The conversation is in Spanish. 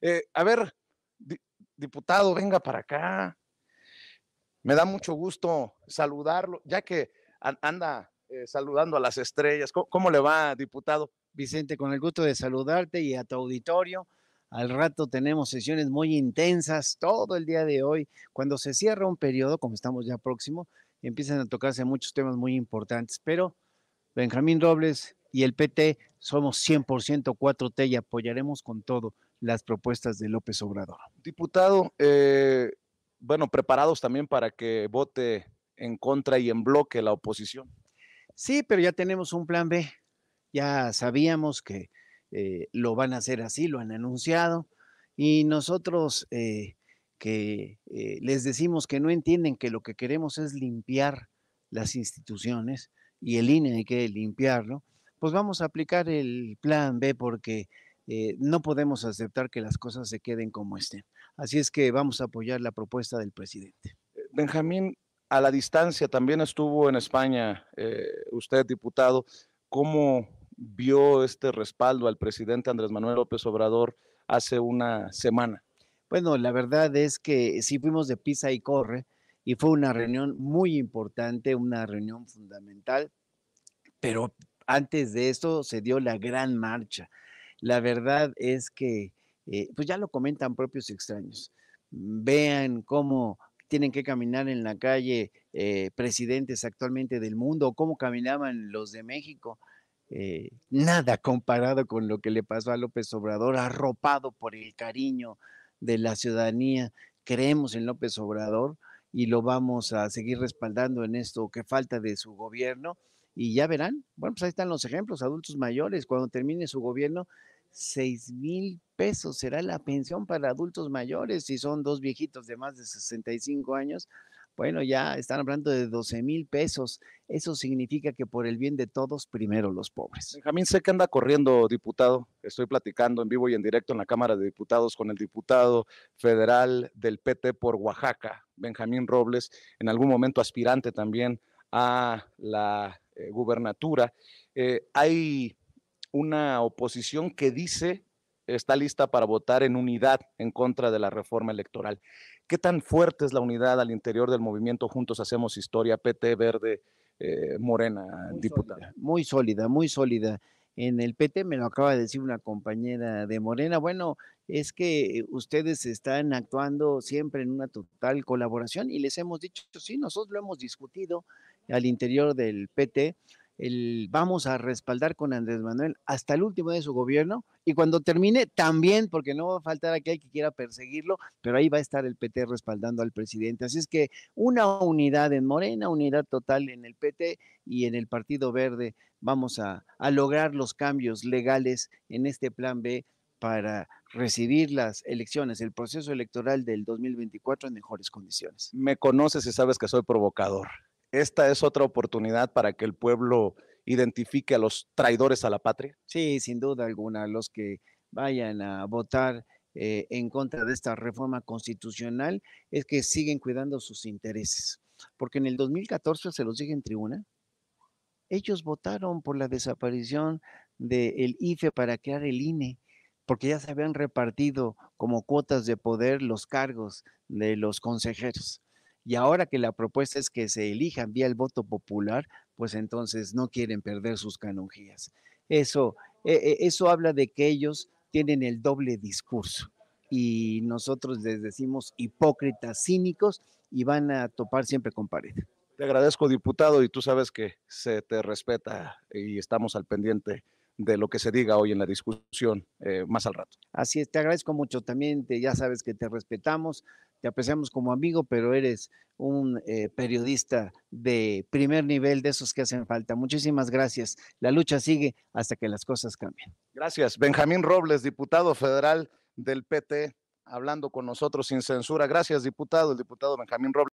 Eh, a ver, diputado, venga para acá. Me da mucho gusto saludarlo, ya que anda eh, saludando a las estrellas. ¿Cómo, le va, diputado? Vicente, con el gusto de saludarte y a tu auditorio. Al rato tenemos sesiones muy intensas todo el día de hoy. Cuando se cierra un periodo, como estamos ya próximo, empiezan a tocarse muchos temas muy importantes, pero Benjamín Robles y el PT somos 100% 4T y apoyaremos con todo las propuestas de López Obrador. Diputado, eh, bueno, preparados también para que vote en contra y en bloque la oposición. Sí, pero ya tenemos un plan B. Ya sabíamos que eh, lo van a hacer así, lo han anunciado. Y nosotros eh, que les decimos que no entienden que lo que queremos es limpiar las instituciones y el INE hay que limpiarlo, pues vamos a aplicar el plan B porque eh, no podemos aceptar que las cosas se queden como estén. Así es que vamos a apoyar la propuesta del presidente. Eh, Benjamín, a la distancia también estuvo en España eh, usted, diputado. ¿Cómo vio este respaldo al presidente Andrés Manuel López Obrador hace una semana? Bueno, la verdad es que sí fuimos de pisa y corre y fue una reunión muy importante, una reunión fundamental, pero antes de esto se dio la gran marcha la verdad es que, eh, pues ya lo comentan propios extraños. Mm, vean cómo tienen que caminar en la calle eh, presidentes actualmente del mundo, cómo caminaban los de México. Eh, nada comparado con lo que le pasó a López Obrador, arropado por el cariño de la ciudadanía. Creemos en López Obrador y lo vamos a seguir respaldando en esto que falta de su gobierno y ya verán, bueno, pues ahí están los ejemplos, adultos mayores, cuando termine su gobierno, seis mil pesos será la pensión para adultos mayores, si son dos viejitos de más de 65 años, bueno, ya están hablando de 12 mil pesos. Eso significa que por el bien de todos, primero los pobres. Benjamín, sé que anda corriendo, diputado. Estoy platicando en vivo y en directo en la Cámara de Diputados con el diputado federal del PT por Oaxaca, Benjamín Robles, en algún momento aspirante también a la eh, gubernatura, eh, hay una oposición que dice está lista para votar en unidad en contra de la reforma electoral. ¿Qué tan fuerte es la unidad al interior del movimiento Juntos Hacemos Historia, PT Verde, eh, Morena, diputada? muy sólida, muy sólida en el PT, me lo acaba de decir una compañera de Morena, bueno, es que ustedes están actuando siempre en una total colaboración y les hemos dicho, sí, nosotros lo hemos discutido al interior del PT el vamos a respaldar con Andrés Manuel hasta el último de su gobierno y cuando termine también, porque no va a faltar aquel que quiera perseguirlo, pero ahí va a estar el PT respaldando al presidente. Así es que una unidad en Morena, unidad total en el PT y en el Partido Verde, vamos a, a lograr los cambios legales en este plan B para recibir las elecciones, el proceso electoral del 2024 en mejores condiciones. Me conoces y sabes que soy provocador esta es otra oportunidad para que el pueblo identifique a los traidores a la patria? Sí, sin duda alguna, los que vayan a votar eh, en contra de esta reforma constitucional es que siguen cuidando sus intereses. Porque en el 2014, se los dije en tribuna, ellos votaron por la desaparición del IFE para crear el INE, porque ya se habían repartido como cuotas de poder los cargos de los consejeros y ahora que la propuesta es que se elijan vía el voto popular, pues entonces no quieren perder sus canonjías. Eso, e, e, eso habla de que ellos tienen el doble discurso y nosotros les decimos hipócritas, cínicos y van a topar siempre con pared. Te agradezco, diputado, y tú sabes que se te respeta y estamos al pendiente de lo que se diga hoy en la discusión eh, más al rato. Así es, te agradezco mucho también, te, ya sabes que te respetamos te apreciamos como amigo, pero eres un eh, periodista de primer nivel, de esos que hacen falta. Muchísimas gracias. La lucha sigue hasta que las cosas cambien. Gracias. Benjamín Robles, diputado federal del PT, hablando con nosotros sin censura. Gracias, diputado, el diputado Benjamín Robles.